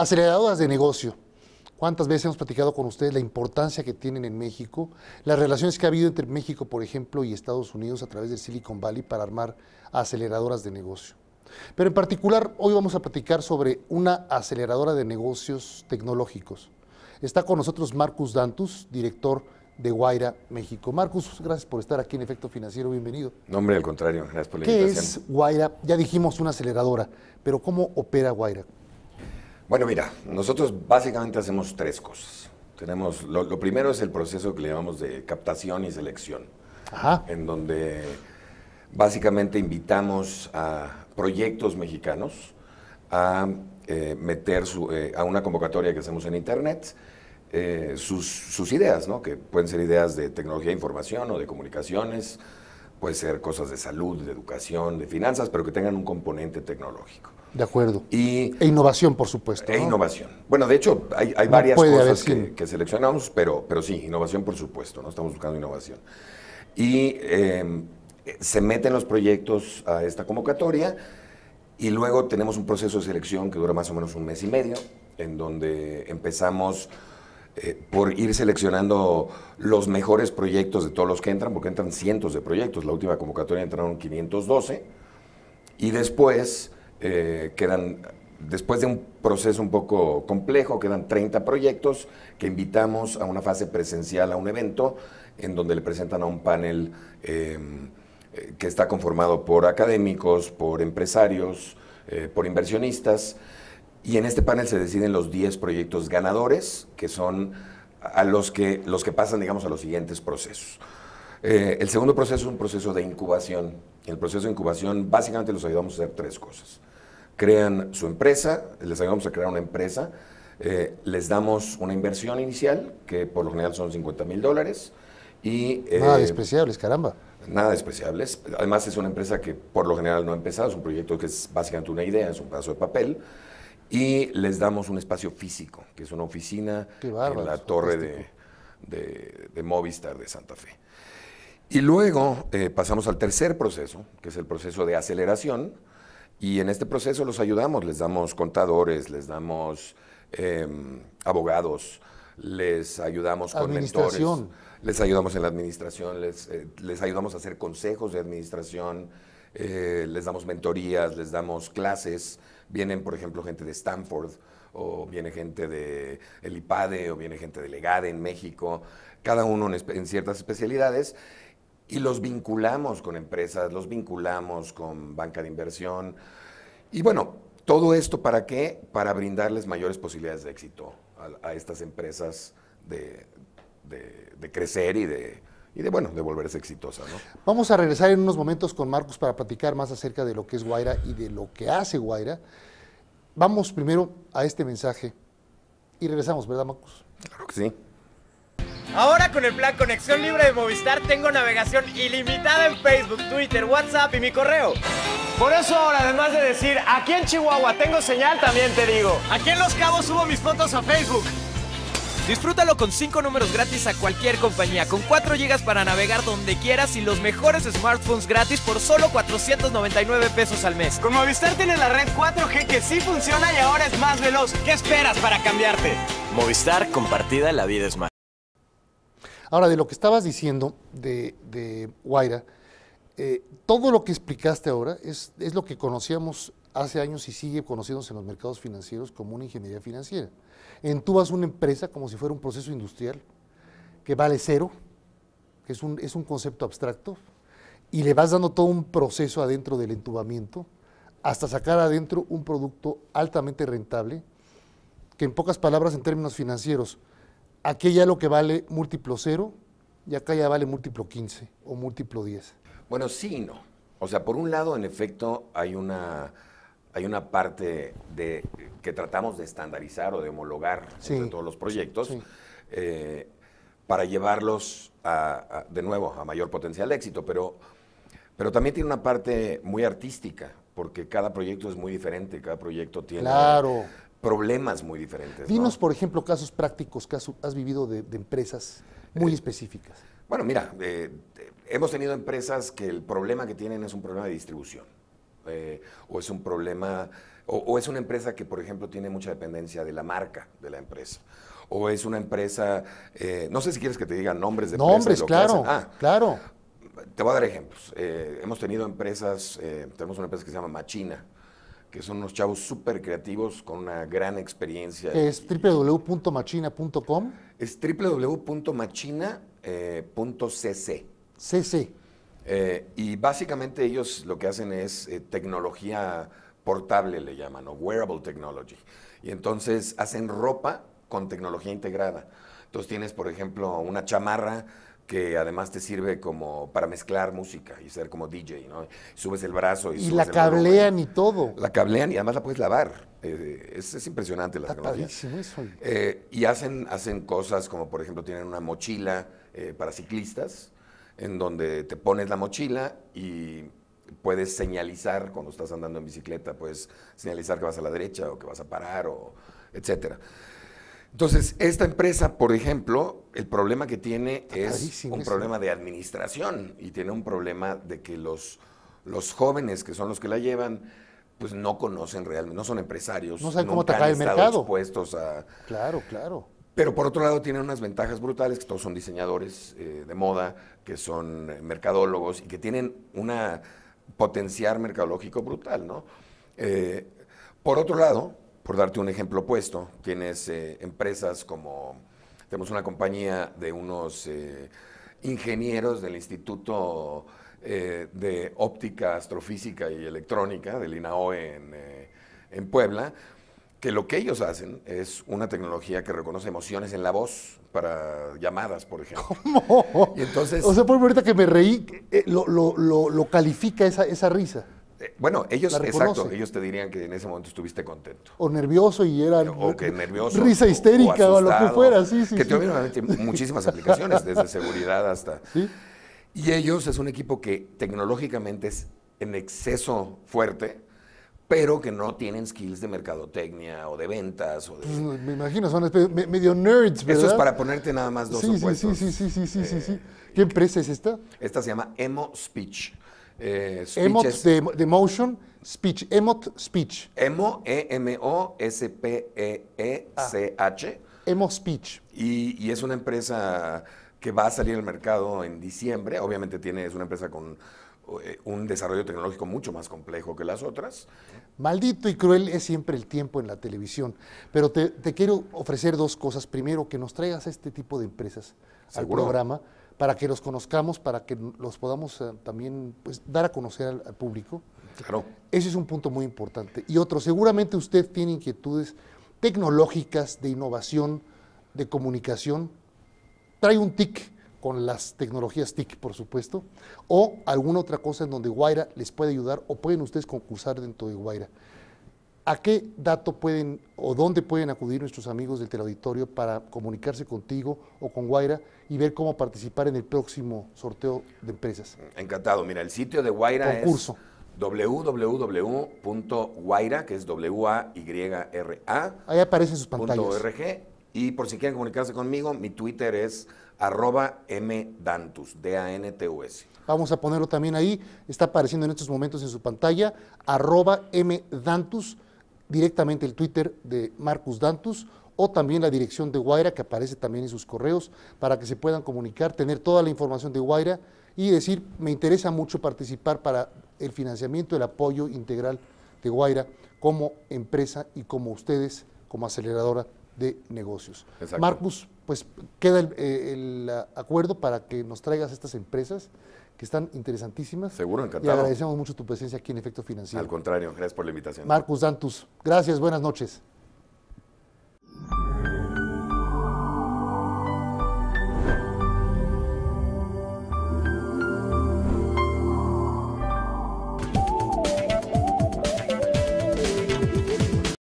Aceleradoras de negocio. ¿Cuántas veces hemos platicado con ustedes la importancia que tienen en México? Las relaciones que ha habido entre México, por ejemplo, y Estados Unidos a través del Silicon Valley para armar aceleradoras de negocio. Pero en particular, hoy vamos a platicar sobre una aceleradora de negocios tecnológicos. Está con nosotros Marcus Dantus, director de Guaira, México. Marcus, gracias por estar aquí en Efecto Financiero, bienvenido. Nombre hombre, al contrario, gracias por la invitación. ¿Qué es Guaira? Ya dijimos una aceleradora, pero ¿cómo opera Guaira? Bueno, mira, nosotros básicamente hacemos tres cosas. Tenemos, lo, primero es el proceso que le llamamos de captación y selección, en donde básicamente invitamos a proyectos mexicanos a eh, meter eh, a una convocatoria que hacemos en Internet eh, sus, ideas, ¿no? que pueden ser ideas de tecnología de información o de comunicaciones, puede ser cosas de salud, de educación, de finanzas, pero que tengan un componente tecnológico. De acuerdo. Y, e innovación, por supuesto. E innovación. Bueno, de hecho, hay, varias cosas que, seleccionamos, pero, pero sí, innovación, por supuesto, ¿no? Estamos buscando innovación. Y em, se meten los proyectos a esta convocatoria y luego tenemos un proceso de selección que dura más o menos un mes y medio, en donde empezamos... Eh, por ir seleccionando los mejores proyectos de todos los que entran, porque entran cientos de proyectos. La última convocatoria entraron 512. Y después eh, quedan, después de un proceso un poco complejo, quedan 30 proyectos que invitamos a una fase presencial, a un evento, en donde le presentan a un panel em, que está conformado por académicos, por empresarios, eh, por inversionistas. Y en este panel se deciden los 10 proyectos ganadores, que son a los que, los que pasan, digamos, a los siguientes procesos. Eh, el segundo proceso es un proceso de incubación. En el proceso de incubación básicamente los ayudamos a hacer tres cosas. Crean su empresa, les ayudamos a crear una empresa, eh, les damos una inversión inicial, que por lo general son 50 mil dólares. Y, eh, nada despreciables, caramba. Nada despreciables. Además es una empresa que por lo general no ha empezado, es un proyecto que es básicamente una idea, es un pedazo de papel. Y les damos un espacio físico, que es una oficina en la torre de Movistar de Santa Fe. Y luego eh, pasamos al tercer proceso, que es el proceso de aceleración, y en este proceso los ayudamos, les damos contadores, les damos em, abogados, les ayudamos con mentores, les ayudamos en la administración, les, eh, les ayudamos a hacer consejos de administración, eh, les damos mentorías, les damos clases, vienen por ejemplo gente de Stanford, o viene gente de el IPADE, o viene gente de Legade en México, cada uno en ciertas especialidades, y los vinculamos con empresas, los vinculamos con banca de inversión. Y bueno, todo esto para qué? Para brindarles mayores posibilidades de éxito a, estas empresas de, crecer y de, de bueno, de volverse exitosas. Vamos a regresar en unos momentos con Marcos para platicar más acerca de lo que es Guaira y de lo que hace Guaira. Vamos primero a este mensaje y regresamos, ¿verdad, Marcos? Claro que sí. Ahora con el plan Conexión Libre de Movistar tengo navegación ilimitada en Facebook, Twitter, WhatsApp y mi correo. Por eso ahora, además de decir, aquí en Chihuahua tengo señal, también te digo. Aquí en Los Cabos subo mis fotos a Facebook. Disfrútalo con 5 números gratis a cualquier compañía, con 4 GB para navegar donde quieras y los mejores smartphones gratis por solo 499 pesos al mes. Con Movistar tienes la red 4G que sí funciona y ahora es más veloz. ¿Qué esperas para cambiarte? Movistar, compartida, la vida es más. Ahora, de lo que estabas diciendo de, de Guaira, eh, todo lo que explicaste ahora es, lo que conocíamos hace años y sigue conociéndose en los mercados financieros como una ingeniería financiera. Entubas una empresa como si fuera un proceso industrial que vale cero, que es un, es un concepto abstracto, y le vas dando todo un proceso adentro del entubamiento hasta sacar adentro un producto altamente rentable, que en pocas palabras, en términos financieros, aquí ya lo que vale múltiplo cero y acá ya vale múltiplo 15 o múltiplo 10. Bueno, sí y no. O sea, por un lado, en efecto, hay una, hay una parte de, que tratamos de estandarizar o de homologar entre todos los proyectos eh, para llevarlos de nuevo a mayor potencial de éxito, pero, pero también tiene una parte muy artística, porque cada proyecto es muy diferente, cada proyecto tiene... Claro problemas muy diferentes. Dinos, por ejemplo, casos prácticos que has, vivido de, empresas muy eh, específicas. Bueno, mira, eh, hemos tenido empresas que el problema que tienen es un problema de distribución. Eh, o es un problema, o, es una empresa que, por ejemplo, tiene mucha dependencia de la marca de la empresa. O es una empresa, no sé si quieres que te diga nombres de empresas. Nombres, claro, ah, claro. Te voy a dar ejemplos. hemos tenido empresas, tenemos una empresa que se llama Machina, que son unos chavos súper creativos con una gran experiencia. Es www.machina.com. Es www.machina.cc. Eh, CC. Eh, y básicamente ellos lo que hacen es eh, tecnología portable, le llaman, o wearable technology. Y entonces hacen ropa con tecnología integrada. Entonces tienes, por ejemplo, una chamarra que además te sirve como para mezclar música y ser como DJ, ¿no? Subes el brazo y... Y la cablean y todo. La cablean y además la puedes lavar. Eh, es, impresionante la Está tecnología. Eh, y hacen, hacen cosas como, por ejemplo, tienen una mochila eh, para ciclistas, en donde te pones la mochila y puedes señalizar cuando estás andando en bicicleta, puedes señalizar que vas a la derecha o que vas a parar o etcétera. Entonces, esta empresa, por ejemplo, el problema que tiene es un problema de administración y tiene un problema de que los, los jóvenes que son los que la llevan, pues no conocen realmente, no son empresarios. No saben cómo atacar el mercado. Expuestos a... Claro, claro. Pero por otro lado tiene unas ventajas brutales, que todos son diseñadores eh, de moda, que son eh, mercadólogos y que tienen un potencial mercadológico brutal, ¿no? Eh, por otro lado, por darte un ejemplo opuesto, tienes eh, empresas como, tenemos una compañía de unos eh, ingenieros del Instituto eh, de Óptica, Astrofísica y Electrónica del INAOE en, Puebla, que lo que ellos hacen es una tecnología que reconoce emociones en la voz para llamadas, por ejemplo. ¿Cómo? entonces, o sea, por ahorita que me reí, lo, lo, lo, lo, califica esa, esa risa bueno, ellos, ellos te dirían que en ese momento estuviste contento. O nervioso y era o risa histérica o, lo que fuera, sí, sí. Que sí. realmente muchísimas aplicaciones, desde seguridad hasta... ¿Sí? Y ellos es un equipo que tecnológicamente es en exceso fuerte, pero que no tienen skills de mercadotecnia o de ventas. Pues, me imagino, son medio nerds, ¿verdad? Eso es para ponerte nada más dos sí, Sí, sí, sí, sí, sí, sí, sí. Eh, ¿Qué empresa es esta? Esta se llama Emo Speech. Eh, Emot de, motion, speech. Emot, speech. Emo, E-M-O-S-P-E-E-C-H. Ah, Emo Speech. Y, es una empresa que va a salir al mercado en diciembre. Obviamente tiene, es una empresa con eh, un desarrollo tecnológico mucho más complejo que las otras. Maldito y cruel es siempre el tiempo en la televisión. Pero te, quiero ofrecer dos cosas. Primero, que nos traigas este tipo de empresas al programa para que los conozcamos, para que los podamos eh, también pues, dar a conocer al, público. Claro. Ese es un punto muy importante. Y otro, seguramente usted tiene inquietudes tecnológicas, de innovación, de comunicación. Trae un TIC con las tecnologías TIC, por supuesto, o alguna otra cosa en donde Guaira les puede ayudar o pueden ustedes concursar dentro de Guaira. ¿A qué dato pueden o dónde pueden acudir nuestros amigos del teleauditorio para comunicarse contigo o con Guaira y ver cómo participar en el próximo sorteo de empresas? Encantado. Mira, el sitio de Guaira es www.guaira, que es W-A-Y-R-A. Ahí aparecen sus pantallas. y por si quieren comunicarse conmigo, mi Twitter es arroba mdantus, D-A-N-T-U-S. Vamos a ponerlo también ahí, está apareciendo en estos momentos en su pantalla, arroba mdantus.com directamente el Twitter de Marcus Dantus o también la dirección de Guaira que aparece también en sus correos para que se puedan comunicar, tener toda la información de Guaira y decir, me interesa mucho participar para el financiamiento, el apoyo integral de Guaira como empresa y como ustedes, como aceleradora de negocios. Marcus, pues queda eh, el, acuerdo para que nos traigas estas empresas que están interesantísimas. Seguro, encantado. Y agradecemos mucho tu presencia aquí en Efecto Financiero. Al contrario, gracias por la invitación. Marcus Dantus, gracias, buenas noches.